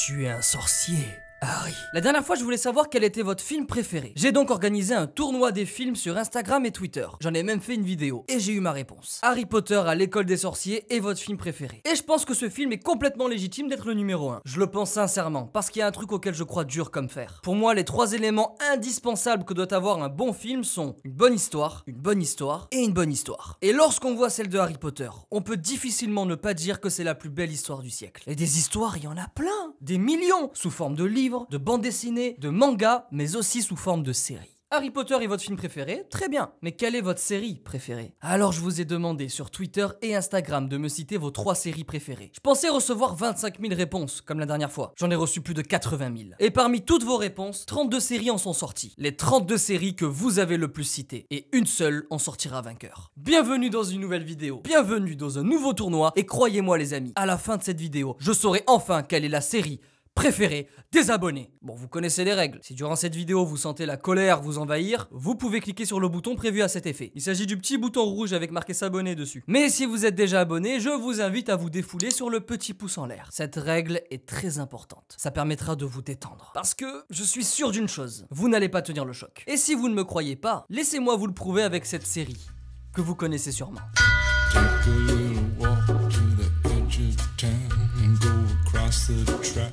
Tu es un sorcier. Harry. Ah la dernière fois, je voulais savoir quel était votre film préféré. J'ai donc organisé un tournoi des films sur Instagram et Twitter. J'en ai même fait une vidéo et j'ai eu ma réponse. Harry Potter à l'école des sorciers est votre film préféré. Et je pense que ce film est complètement légitime d'être le numéro 1. Je le pense sincèrement parce qu'il y a un truc auquel je crois dur comme fer. Pour moi, les trois éléments indispensables que doit avoir un bon film sont une bonne histoire, une bonne histoire et une bonne histoire. Et lorsqu'on voit celle de Harry Potter, on peut difficilement ne pas dire que c'est la plus belle histoire du siècle. Et des histoires, il y en a plein, des millions sous forme de livres de bandes dessinées, de manga, mais aussi sous forme de séries. Harry Potter est votre film préféré Très bien. Mais quelle est votre série préférée Alors je vous ai demandé sur Twitter et Instagram de me citer vos trois séries préférées. Je pensais recevoir 25 000 réponses, comme la dernière fois. J'en ai reçu plus de 80 000. Et parmi toutes vos réponses, 32 séries en sont sorties. Les 32 séries que vous avez le plus citées. Et une seule en sortira vainqueur. Bienvenue dans une nouvelle vidéo. Bienvenue dans un nouveau tournoi. Et croyez-moi les amis, à la fin de cette vidéo, je saurai enfin quelle est la série Préféré, des abonnés. Bon, vous connaissez les règles. Si durant cette vidéo vous sentez la colère vous envahir, vous pouvez cliquer sur le bouton prévu à cet effet. Il s'agit du petit bouton rouge avec marqué s'abonner dessus. Mais si vous êtes déjà abonné, je vous invite à vous défouler sur le petit pouce en l'air. Cette règle est très importante. Ça permettra de vous détendre. Parce que je suis sûr d'une chose, vous n'allez pas tenir le choc. Et si vous ne me croyez pas, laissez-moi vous le prouver avec cette série que vous connaissez sûrement.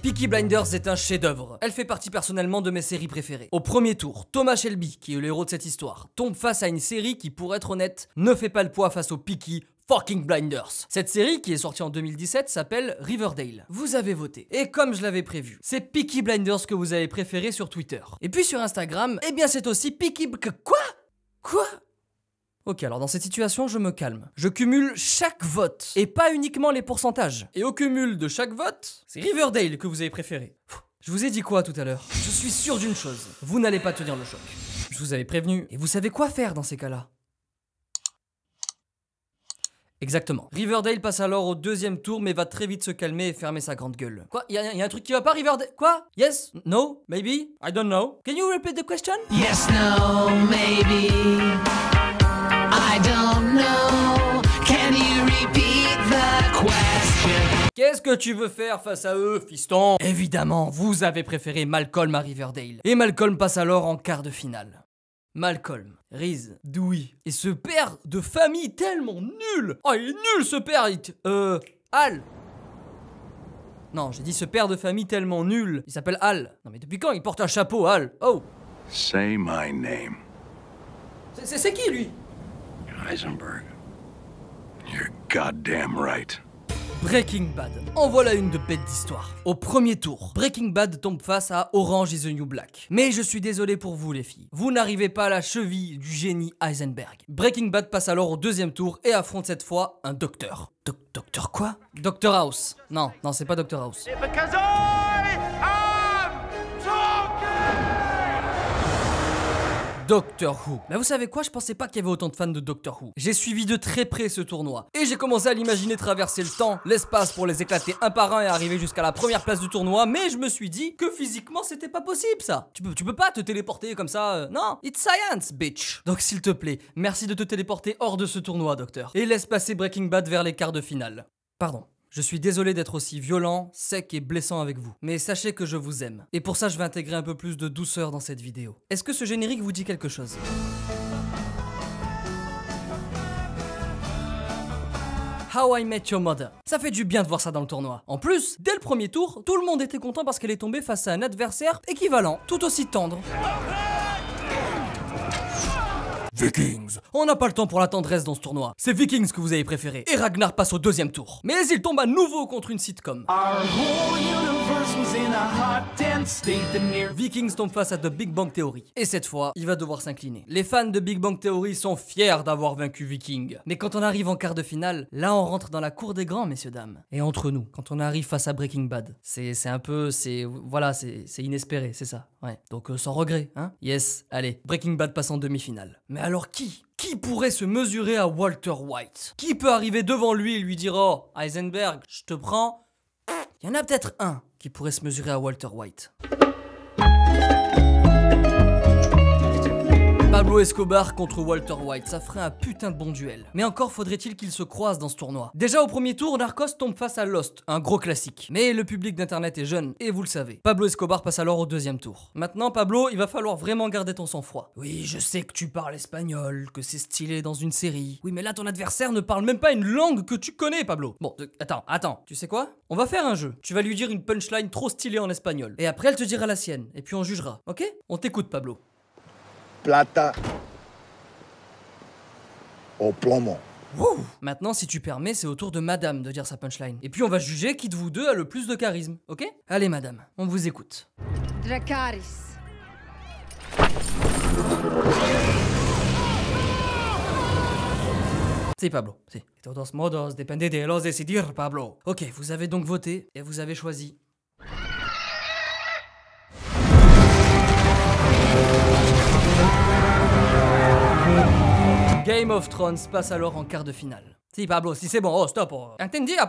Peaky Blinders est un chef-d'œuvre. Elle fait partie personnellement de mes séries préférées. Au premier tour, Thomas Shelby, qui est le héros de cette histoire, tombe face à une série qui, pour être honnête, ne fait pas le poids face au Peaky, Fucking Blinders. Cette série, qui est sortie en 2017, s'appelle Riverdale. Vous avez voté. Et comme je l'avais prévu, c'est Peaky Blinders que vous avez préféré sur Twitter. Et puis sur Instagram, eh bien c'est aussi Peaky... Quoi Quoi Ok, alors dans cette situation, je me calme. Je cumule chaque vote, et pas uniquement les pourcentages. Et au cumul de chaque vote, c'est Riverdale que vous avez préféré. je vous ai dit quoi tout à l'heure Je suis sûr d'une chose, vous n'allez pas tenir le choc. Je vous avais prévenu, et vous savez quoi faire dans ces cas-là Exactement. Riverdale passe alors au deuxième tour, mais va très vite se calmer et fermer sa grande gueule. Quoi Y'a y a un truc qui va pas, Riverdale Quoi Yes No Maybe I don't know. Can you repeat the question Yes, no, maybe. Qu'est-ce que tu veux faire face à eux, fiston Évidemment, vous avez préféré Malcolm à Riverdale. Et Malcolm passe alors en quart de finale. Malcolm, Riz, Dewey, et ce père de famille tellement nul Oh, il est nul ce père, il Euh... Al Non, j'ai dit ce père de famille tellement nul. Il s'appelle Al. Non mais depuis quand il porte un chapeau, Al Oh Say my name. C'est qui, lui Heisenberg. goddamn right. Breaking Bad. En voilà une de bête d'histoire. Au premier tour, Breaking Bad tombe face à Orange is the New Black. Mais je suis désolé pour vous les filles. Vous n'arrivez pas à la cheville du génie Heisenberg. Breaking Bad passe alors au deuxième tour et affronte cette fois un docteur. docteur quoi Docteur House. Non, non, c'est pas Docteur House. Doctor Who. Mais vous savez quoi, je pensais pas qu'il y avait autant de fans de Doctor Who. J'ai suivi de très près ce tournoi et j'ai commencé à l'imaginer traverser le temps, l'espace pour les éclater un par un et arriver jusqu'à la première place du tournoi, mais je me suis dit que physiquement c'était pas possible ça. Tu peux, tu peux pas te téléporter comme ça, euh, non, it's science bitch. Donc s'il te plaît, merci de te téléporter hors de ce tournoi docteur et laisse passer Breaking Bad vers les quarts de finale. Pardon. Je suis désolé d'être aussi violent, sec et blessant avec vous, mais sachez que je vous aime. Et pour ça, je vais intégrer un peu plus de douceur dans cette vidéo. Est-ce que ce générique vous dit quelque chose How I Met Your Mother. Ça fait du bien de voir ça dans le tournoi. En plus, dès le premier tour, tout le monde était content parce qu'elle est tombée face à un adversaire équivalent, tout aussi tendre. Vikings On n'a pas le temps pour la tendresse dans ce tournoi. C'est Vikings que vous avez préféré. Et Ragnar passe au deuxième tour. Mais il tombe à nouveau contre une sitcom. Our Vikings tombe face à The Big Bang Theory. Et cette fois, il va devoir s'incliner. Les fans de Big Bang Theory sont fiers d'avoir vaincu Viking. Mais quand on arrive en quart de finale, là on rentre dans la cour des grands, messieurs dames. Et entre nous, quand on arrive face à Breaking Bad, c'est un peu, c'est voilà, c'est inespéré, c'est ça. Ouais. Donc euh, sans regret, hein. Yes, allez, Breaking Bad passe en demi-finale. Mais alors qui qui pourrait se mesurer à Walter White Qui peut arriver devant lui et lui dire Oh, Heisenberg, je te prends, il y en a peut-être un qui pourrait se mesurer à Walter White. Pablo Escobar contre Walter White, ça ferait un putain de bon duel. Mais encore faudrait-il qu'ils se croisent dans ce tournoi. Déjà au premier tour, Narcos tombe face à Lost, un gros classique. Mais le public d'internet est jeune, et vous le savez. Pablo Escobar passe alors au deuxième tour. Maintenant, Pablo, il va falloir vraiment garder ton sang-froid. Oui, je sais que tu parles espagnol, que c'est stylé dans une série. Oui, mais là, ton adversaire ne parle même pas une langue que tu connais, Pablo. Bon, euh, attends, attends, tu sais quoi On va faire un jeu. Tu vas lui dire une punchline trop stylée en espagnol. Et après, elle te dira la sienne, et puis on jugera, ok On t'écoute, Pablo plata au plomo. Maintenant, si tu permets, c'est au tour de madame de dire sa punchline. Et puis on va juger qui de vous deux a le plus de charisme, ok Allez madame, on vous écoute. Dracaris. C'est Pablo, si. Todos modos, depende de los decidir, Pablo. Ok, vous avez donc voté et vous avez choisi Game of Thrones passe alors en quart de finale. Si, Pablo, si c'est bon, oh stop, oh.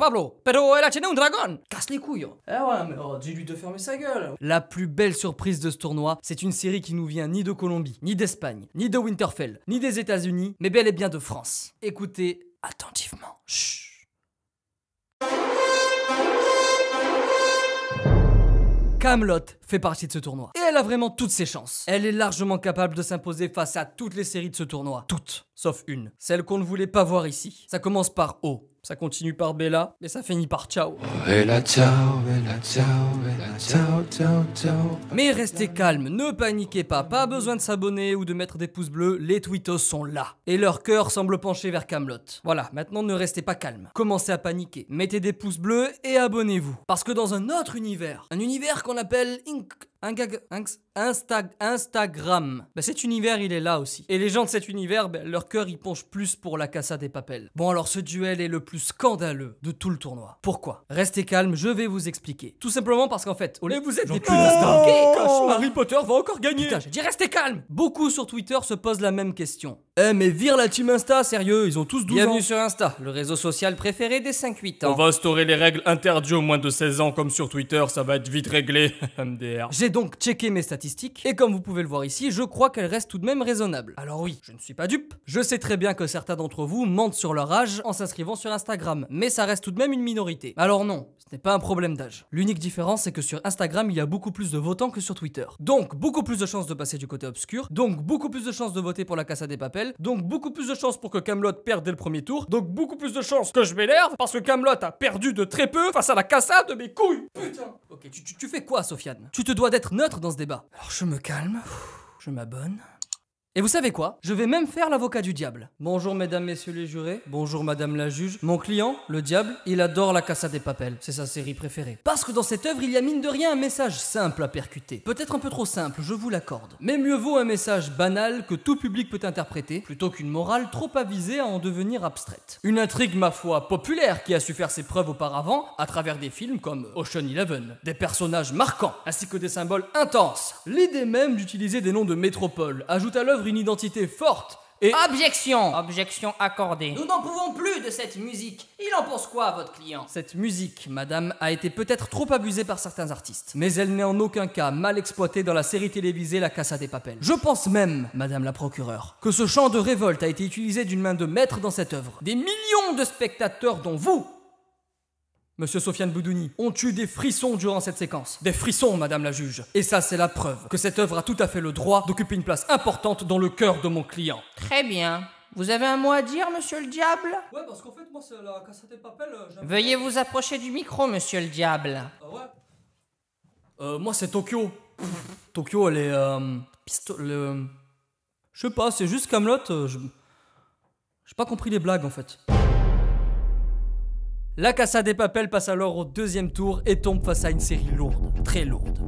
Pablo, pero elle a un dragon Casse les couilles oh. Eh ouais, mais oh, dis-lui de fermer sa gueule La plus belle surprise de ce tournoi, c'est une série qui nous vient ni de Colombie, ni d'Espagne, ni de Winterfell, ni des États-Unis, mais bel et bien de France. Écoutez attentivement. Chut Camelot fait partie de ce tournoi. Et elle a vraiment toutes ses chances. Elle est largement capable de s'imposer face à toutes les séries de ce tournoi. Toutes, sauf une. Celle qu'on ne voulait pas voir ici. Ça commence par O, ça continue par Bella, mais ça finit par ciao. Bella ciao, Bella Bella Mais restez calme, ne paniquez pas, pas besoin de s'abonner ou de mettre des pouces bleus, les tweetos sont là. Et leur cœur semble pencher vers Camelot. Voilà, maintenant ne restez pas calme. Commencez à paniquer, mettez des pouces bleus et abonnez-vous. Parce que dans un autre univers, un univers qu'on appelle Inc... Un inx, Insta, Instagram. Bah, cet univers, il est là aussi. Et les gens de cet univers, bah, leur cœur, y penche plus pour la cassa des Papels. Bon, alors ce duel est le plus scandaleux de tout le tournoi. Pourquoi Restez calme, je vais vous expliquer. Tout simplement parce qu'en fait, au vous êtes des putains hein. de oh, Harry Potter va encore gagner. Putain, j'ai dit restez calme. Beaucoup sur Twitter se posent la même question. Eh mais vire la team Insta, sérieux, ils ont tous 12 ans. Bienvenue sur Insta, le réseau social préféré des 5-8 ans. On va instaurer les règles interdites aux moins de 16 ans comme sur Twitter, ça va être vite réglé. MDR donc checker mes statistiques, et comme vous pouvez le voir ici, je crois qu'elles restent tout de même raisonnables. Alors oui, je ne suis pas dupe. Je sais très bien que certains d'entre vous mentent sur leur âge en s'inscrivant sur Instagram, mais ça reste tout de même une minorité. Alors non, ce n'est pas un problème d'âge. L'unique différence, c'est que sur Instagram, il y a beaucoup plus de votants que sur Twitter. Donc, beaucoup plus de chances de passer du côté obscur, donc beaucoup plus de chances de voter pour la cassa des Papels, donc beaucoup plus de chances pour que Camelot perde dès le premier tour, donc beaucoup plus de chances que je m'énerve parce que Camelot a perdu de très peu face à la cassa de mes couilles. Putain. Ok, tu, tu fais quoi, Sofiane Tu te dois neutre dans ce débat. Alors je me calme, je m'abonne. Et vous savez quoi Je vais même faire l'avocat du diable. Bonjour mesdames, messieurs les jurés, bonjour madame la juge. Mon client, le diable, il adore la cassa des Papels, c'est sa série préférée. Parce que dans cette œuvre, il y a mine de rien un message simple à percuter. Peut-être un peu trop simple, je vous l'accorde. Mais mieux vaut un message banal que tout public peut interpréter, plutôt qu'une morale trop avisée à en devenir abstraite. Une intrigue, ma foi, populaire qui a su faire ses preuves auparavant à travers des films comme Ocean Eleven, des personnages marquants, ainsi que des symboles intenses. L'idée même d'utiliser des noms de métropole ajoute à l'œuvre une identité forte et... Objection Objection accordée. Nous n'en pouvons plus de cette musique. Il en pense quoi, votre client Cette musique, madame, a été peut-être trop abusée par certains artistes. Mais elle n'est en aucun cas mal exploitée dans la série télévisée La Casa des Papels. Je pense même, madame la procureure, que ce chant de révolte a été utilisé d'une main de maître dans cette œuvre. Des millions de spectateurs, dont vous, Monsieur Sofiane Boudouni, on tue des frissons durant cette séquence. Des frissons, madame la juge. Et ça, c'est la preuve que cette œuvre a tout à fait le droit d'occuper une place importante dans le cœur de mon client. Très bien. Vous avez un mot à dire, monsieur le diable Ouais, parce qu'en fait, moi, c'est la cassette de papel. Euh, Veuillez vous approcher du micro, monsieur le diable. Ah ouais euh, moi, c'est Tokyo. Tokyo, elle est. Euh, Je sais pas, c'est juste euh, Je. J'ai pas compris les blagues, en fait. La Casa des Papelles passe alors au deuxième tour et tombe face à une série lourde, très lourde.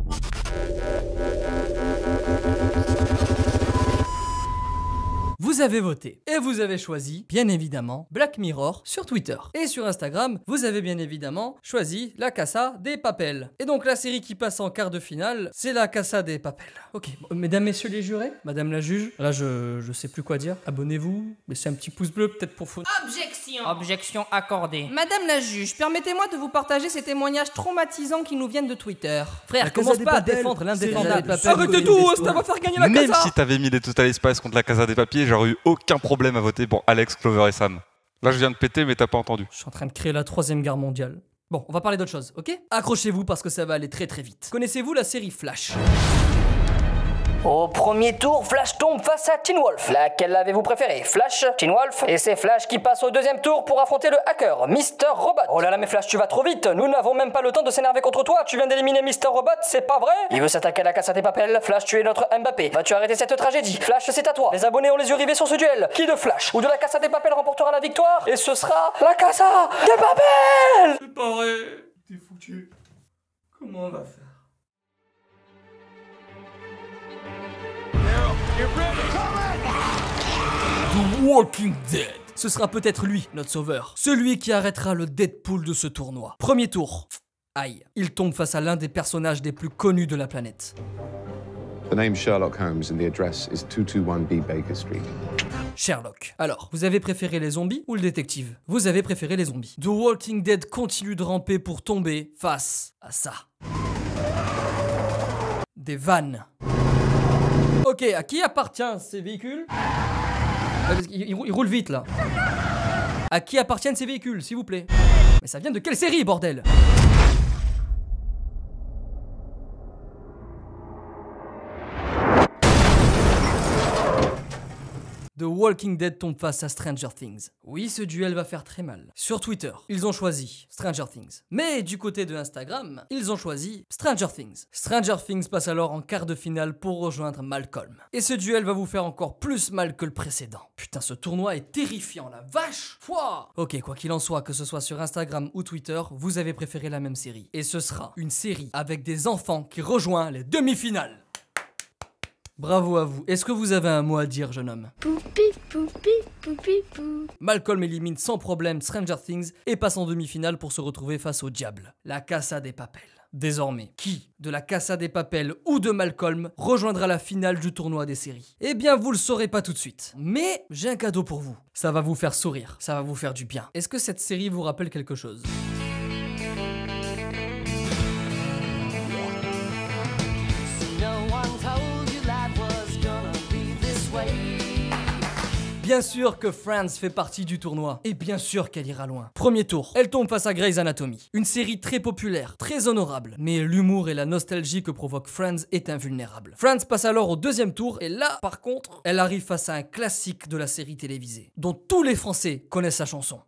avez voté et vous avez choisi, bien évidemment, Black Mirror sur Twitter. Et sur Instagram, vous avez bien évidemment choisi La Casa des Papels. Et donc la série qui passe en quart de finale, c'est La Casa des Papels. Ok, mesdames, messieurs les jurés, madame la juge, là je, je sais plus quoi dire. Abonnez-vous, laissez un petit pouce bleu peut-être pour foutre. Objection Objection accordée. Madame la juge, permettez-moi de vous partager ces témoignages traumatisants qui nous viennent de Twitter. Frère, commence pas à défendre l'indéfendable. Arrêtez tout, ça va faire gagner la Casa Même si t'avais mis des Total espaces contre La Casa des Papiers, j'aurais aucun problème à voter pour Alex, Clover et Sam. Là, je viens de péter, mais t'as pas entendu. Je suis en train de créer la troisième guerre mondiale. Bon, on va parler d'autre chose, ok Accrochez-vous parce que ça va aller très très vite. Connaissez-vous la série Flash au premier tour, Flash tombe face à Teen Wolf. Laquelle avez-vous préféré Flash, Teen Wolf Et c'est Flash qui passe au deuxième tour pour affronter le hacker, Mister Robot. Oh là là, mais Flash, tu vas trop vite. Nous n'avons même pas le temps de s'énerver contre toi. Tu viens d'éliminer Mister Robot, c'est pas vrai Il veut s'attaquer à la casse des tes Flash, tu es notre Mbappé. Vas-tu arrêter cette tragédie Flash, c'est à toi. Les abonnés ont les yeux rivés sur ce duel. Qui de Flash ou de la casse des tes remportera la victoire Et ce sera la cassa des papels C'est pas vrai. T'es foutu. Comment on va faire The Walking Dead. Ce sera peut-être lui, notre sauveur. Celui qui arrêtera le Deadpool de ce tournoi. Premier tour. Aïe. Il tombe face à l'un des personnages des plus connus de la planète. The name Sherlock Holmes and the address is 221B Baker Street. Sherlock. Alors, vous avez préféré les zombies ou le détective Vous avez préféré les zombies. The Walking Dead continue de ramper pour tomber face à ça. Des vannes. Ok, à qui appartient ces véhicules euh, ils, roulent vite là. À qui appartiennent ces véhicules, s'il vous plaît Mais ça vient de quelle série, bordel The Walking Dead tombe face à Stranger Things. Oui, ce duel va faire très mal. Sur Twitter, ils ont choisi Stranger Things. Mais du côté de Instagram, ils ont choisi Stranger Things. Stranger Things passe alors en quart de finale pour rejoindre Malcolm. Et ce duel va vous faire encore plus mal que le précédent. Putain, ce tournoi est terrifiant, la vache Fouah Ok, quoi qu'il en soit, que ce soit sur Instagram ou Twitter, vous avez préféré la même série. Et ce sera une série avec des enfants qui rejoint les demi-finales. Bravo à vous. Est-ce que vous avez un mot à dire, jeune homme Poupi, Malcolm élimine sans problème Stranger Things et passe en demi-finale pour se retrouver face au diable, la Casa des Papels. Désormais, qui de la Casa des Papels ou de Malcolm rejoindra la finale du tournoi des séries Eh bien, vous le saurez pas tout de suite. Mais j'ai un cadeau pour vous. Ça va vous faire sourire, ça va vous faire du bien. Est-ce que cette série vous rappelle quelque chose Bien sûr que Franz fait partie du tournoi, et bien sûr qu'elle ira loin. Premier tour, elle tombe face à Grey's Anatomy, une série très populaire, très honorable, mais l'humour et la nostalgie que provoque Friends est invulnérable. Franz passe alors au deuxième tour, et là, par contre, elle arrive face à un classique de la série télévisée, dont tous les Français connaissent sa chanson.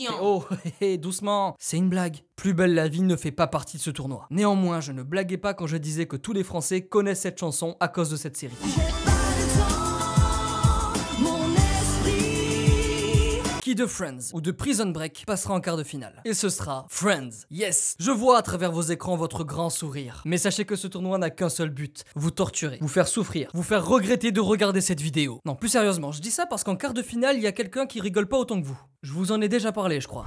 Eh oh, hé, doucement C'est une blague. Plus belle la vie ne fait pas partie de ce tournoi. Néanmoins, je ne blaguais pas quand je disais que tous les Français connaissent cette chanson à cause de cette série. de Friends ou de Prison Break passera en quart de finale. Et ce sera Friends. Yes Je vois à travers vos écrans votre grand sourire. Mais sachez que ce tournoi n'a qu'un seul but. Vous torturer, vous faire souffrir, vous faire regretter de regarder cette vidéo. Non, plus sérieusement, je dis ça parce qu'en quart de finale, il y a quelqu'un qui rigole pas autant que vous. Je vous en ai déjà parlé, je crois.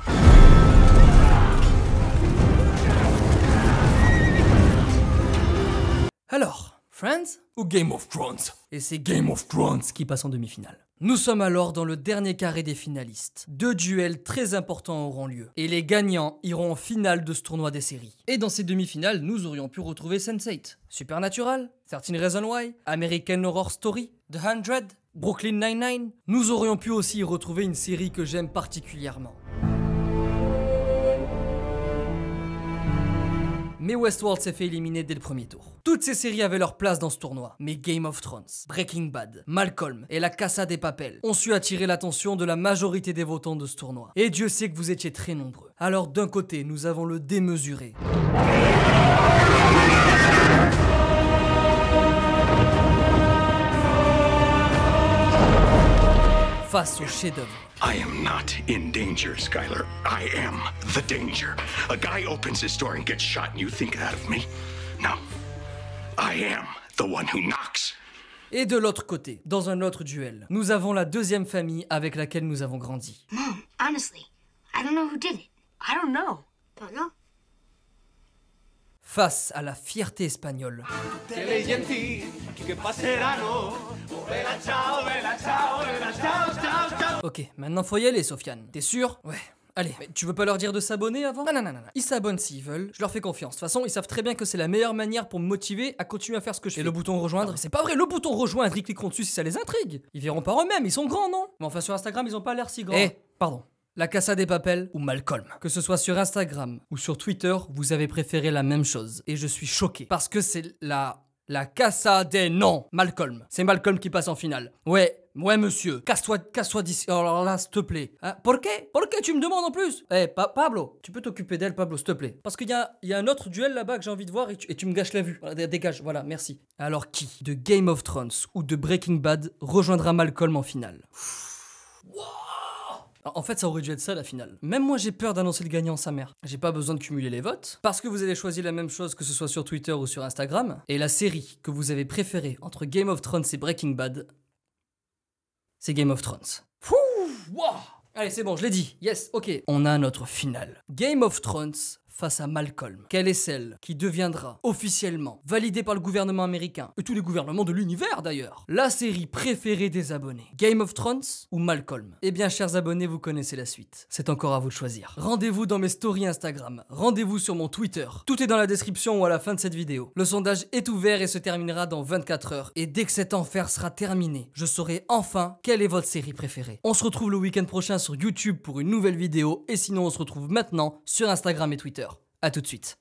Alors, Friends ou Game of Thrones Et c'est Game of Thrones qui passe en demi-finale. Nous sommes alors dans le dernier carré des finalistes. Deux duels très importants auront lieu, et les gagnants iront en finale de ce tournoi des séries. Et dans ces demi-finales, nous aurions pu retrouver Sense8, Supernatural, 13 Reasons Why, American Horror Story, The Hundred, Brooklyn Nine-Nine. Nous aurions pu aussi retrouver une série que j'aime particulièrement, mais Westworld s'est fait éliminer dès le premier tour. Toutes ces séries avaient leur place dans ce tournoi, mais Game of Thrones, Breaking Bad, Malcolm et La Casa des Papels ont su attirer l'attention de la majorité des votants de ce tournoi. Et Dieu sait que vous étiez très nombreux. Alors d'un côté, nous avons le démesuré. face au chef-d'œuvre. I am not in danger, Skyler. I am the danger. A guy opens his door and gets shot, and you think that of me? No. I am the one who knocks. Et de l'autre côté, dans un autre duel, nous avons la deuxième famille avec laquelle nous avons grandi. Mom, honestly, I don't know who did it. I don't know. Don't know face à la fierté espagnole. Oh, ok, maintenant faut y aller, Sofiane. T'es sûr Ouais. Allez, mais tu veux pas leur dire de s'abonner avant Non, non, non, non. Ils s'abonnent s'ils veulent, je leur fais confiance. De toute façon, ils savent très bien que c'est la meilleure manière pour me motiver à continuer à faire ce que je fais. Et le bouton rejoindre C'est pas vrai, le bouton rejoindre, ils cliqueront dessus si ça les intrigue. Ils verront par eux-mêmes, ils sont grands, non Mais enfin, sur Instagram, ils ont pas l'air si grands. Eh, pardon. La Casa des Papels ou Malcolm. Que ce soit sur Instagram ou sur Twitter, vous avez préféré la même chose. Et je suis choqué. Parce que c'est la... La Casa des Non Malcolm. C'est Malcolm qui passe en finale. Ouais, Ouais, monsieur, casse-toi, casse-toi d'ici. Alors oh là, s'il te plaît. Pourquoi hein, Pourquoi tu me demandes en plus Eh, Pablo, tu peux t'occuper d'elle, Pablo, s'il te plaît. Parce qu'il y a, un autre duel là-bas que j'ai envie de voir et tu, me gâches la vue. dégage, voilà, merci. Alors qui, de Game of Thrones ou de Breaking Bad, rejoindra Malcolm en finale wow ah, en fait, ça aurait dû être ça la finale. Même moi, j'ai peur d'annoncer le gagnant, sa mère. J'ai pas besoin de cumuler les votes, parce que vous avez choisi la même chose que ce soit sur Twitter ou sur Instagram, et la série que vous avez préférée entre Game of Thrones et Breaking Bad, c'est Game of Thrones. Allez, c'est bon, je l'ai dit. Yes, ok. On a notre finale. Game of Thrones face à Malcolm. Quelle est celle qui deviendra officiellement validée par le gouvernement américain et tous les gouvernements de l'univers d'ailleurs La série préférée des abonnés. Game of Thrones ou Malcolm Eh bien chers abonnés, vous connaissez la suite. C'est encore à vous de choisir. Rendez-vous dans mes stories Instagram, rendez-vous sur mon Twitter. Tout est dans la description ou à la fin de cette vidéo. Le sondage est ouvert et se terminera dans 24 heures. Et dès que cet enfer sera terminé, je saurai enfin quelle est votre série préférée. On se retrouve le week-end prochain sur YouTube pour une nouvelle vidéo et sinon on se retrouve maintenant sur Instagram et Twitter. A tout de suite.